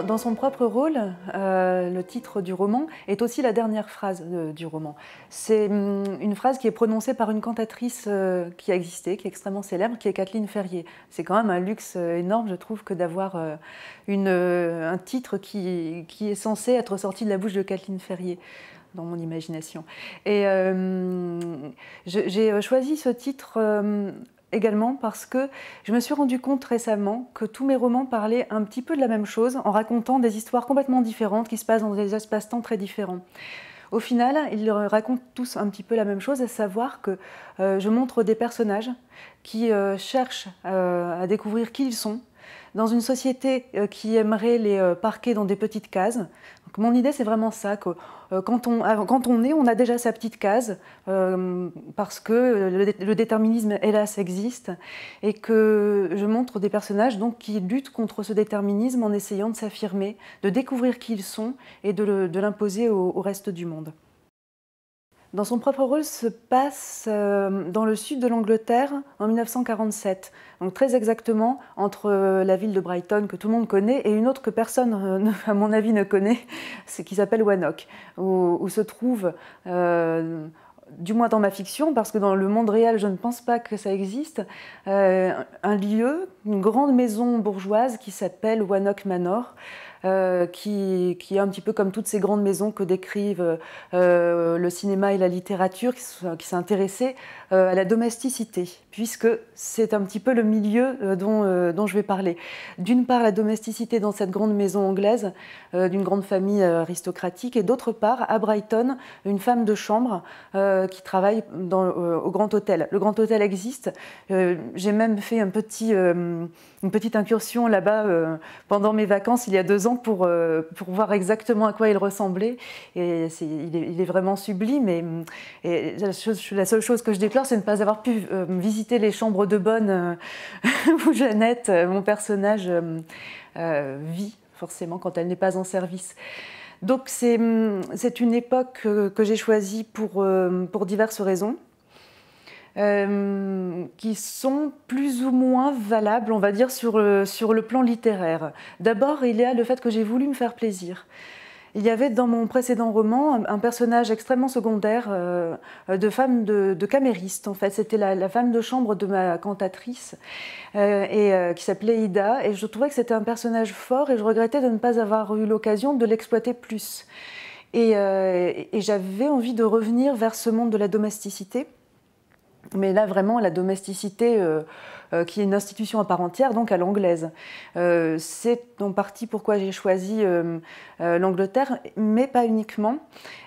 Dans son propre rôle, euh, le titre du roman est aussi la dernière phrase euh, du roman. C'est hum, une phrase qui est prononcée par une cantatrice euh, qui a existé, qui est extrêmement célèbre, qui est Kathleen Ferrier. C'est quand même un luxe énorme, je trouve, que d'avoir un titre qui, est censé être sorti de la bouche de Kathleen Ferrier dans mon imagination. Et j'ai choisi ce titre également parce que je me suis rendu compte récemment que tous mes romans parlaient un petit peu de la même chose en racontant des histoires complètement différentes qui se passent dans des espaces-temps très différents. Au final, ils racontent tous un petit peu la même chose, à savoir que euh, je montre des personnages qui euh, cherchent euh, à découvrir qui ils sont, dans une société euh, qui aimerait les euh, parquer dans des petites cases. mon idée, c'est vraiment ça, que euh, quand on, quand est, on a déjà sa petite case, parce que le, déterminisme, hélas, existe, et que je montre des personnages donc, qui luttent contre ce déterminisme en essayant de s'affirmer, de découvrir qui ils sont et de l'imposer au reste du monde dans son propre rôle se passe euh, dans le sud de l'Angleterre en 1947, donc très exactement entre euh, la ville de Brighton que tout le monde connaît et une autre que personne, euh, à mon avis, ne connaît, qui s'appelle Wannock, où, se trouve, du moins dans ma fiction, parce que dans le monde réel, je ne pense pas que ça existe, un lieu, une grande maison bourgeoise qui s'appelle Wannock Manor. Euh, qui, qui, est un petit peu comme toutes ces grandes maisons que décrivent euh, le cinéma et la littérature, qui, s'est intéressée euh, à la domesticité, puisque c'est un petit peu le milieu dont, je vais parler. D'une part, la domesticité dans cette grande maison anglaise, d'une grande famille aristocratique, et d'autre part, à Brighton, une femme de chambre qui travaille dans, au Grand Hôtel. Le Grand Hôtel existe. J'ai même fait un petit, une petite incursion là-bas pendant mes vacances il y a deux ans pour, euh, pour voir exactement à quoi il ressemblait. Et il, est, vraiment sublime. Et, la, seule chose que je déplore, c'est de ne pas avoir pu euh, visiter les chambres de bonne euh, où Jeannette, mon personnage, vit forcément quand elle n'est pas en service. Donc c'est une époque que j'ai choisie pour, pour diverses raisons. Euh, qui sont plus ou moins valables, on va dire, sur, le, euh, sur le plan littéraire. D'abord, il y a le fait que j'ai voulu me faire plaisir. Il y avait dans mon précédent roman un personnage extrêmement secondaire euh, de femme de, camériste, en fait. C'était la, femme de chambre de ma cantatrice, et, qui s'appelait Ida. Et je trouvais que c'était un personnage fort et je regrettais de ne pas avoir eu l'occasion de l'exploiter plus. et j'avais envie de revenir vers ce monde de la domesticité mais là vraiment la domesticité euh, euh, qui est une institution à part entière, donc à l'anglaise. Euh, c'est en partie pourquoi j'ai choisi l'Angleterre, mais pas uniquement.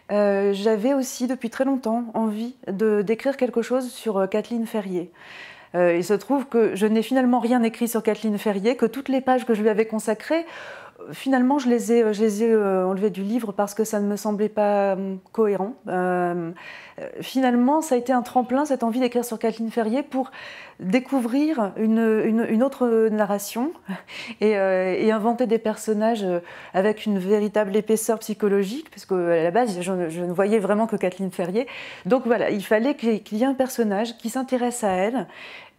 J'avais aussi depuis très longtemps envie de d'écrire quelque chose sur Kathleen Ferrier. il se trouve que je n'ai finalement rien écrit sur Kathleen Ferrier, que toutes les pages que je lui avais consacrées Finalement, je les ai, euh, euh, enlevés du livre parce que ça ne me semblait pas euh, cohérent. finalement, ça a été un tremplin, cette envie d'écrire sur Kathleen Ferrier pour découvrir une, autre narration et, inventer des personnages avec une véritable épaisseur psychologique, parce à la base, je, je ne voyais vraiment que Kathleen Ferrier. Donc voilà, il fallait qu'il y ait un personnage qui s'intéresse à elle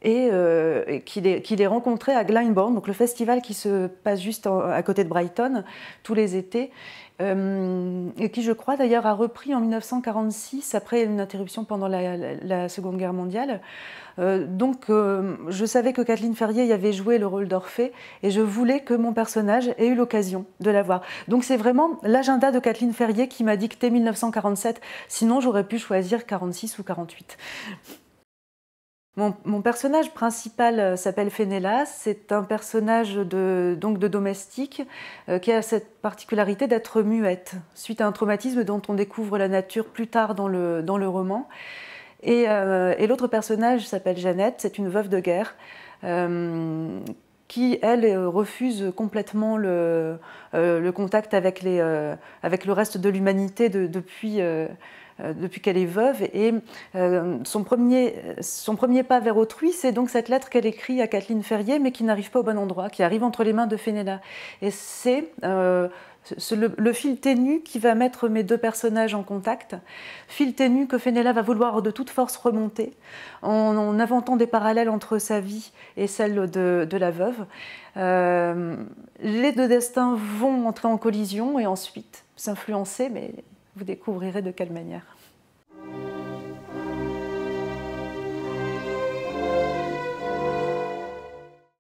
et, euh, qu'il est, rencontré à Glyndebourne, donc le festival qui se passe juste à côté de Brighton tous les étés, euh, et qui, je crois d'ailleurs, a repris en 1946 après une interruption pendant la, Seconde Guerre mondiale. Euh, donc, je savais que Kathleen Ferrier y avait joué le rôle d'Orphée, et je voulais que mon personnage ait eu l'occasion de la voir. Donc, c'est vraiment l'agenda de Kathleen Ferrier qui m'a dicté 1947. Sinon, j'aurais pu choisir 46 ou 48. Mon, personnage principal euh, s'appelle Fenella, C'est un personnage de, donc de domestique euh, qui a cette particularité d'être muette suite à un traumatisme dont on découvre la nature plus tard dans le, dans le roman. Et, euh, l'autre personnage s'appelle Jeannette. C'est une veuve de guerre. qui, elle, refuse complètement le, contact avec, les, avec, le reste de l'humanité depuis, euh, depuis qu'elle est veuve. Et euh, son, premier, son premier pas vers autrui, c'est donc cette lettre qu'elle écrit à Kathleen Ferrier, mais qui n'arrive pas au bon endroit, qui arrive entre les mains de Fénéla. Et c'est euh, le, fil ténu qui va mettre mes deux personnages en contact, fil ténu que Fénéla va vouloir de toute force remonter en, inventant des parallèles entre sa vie et celle de, la veuve. les deux destins vont entrer en collision et ensuite s'influencer, mais vous découvrirez de quelle manière.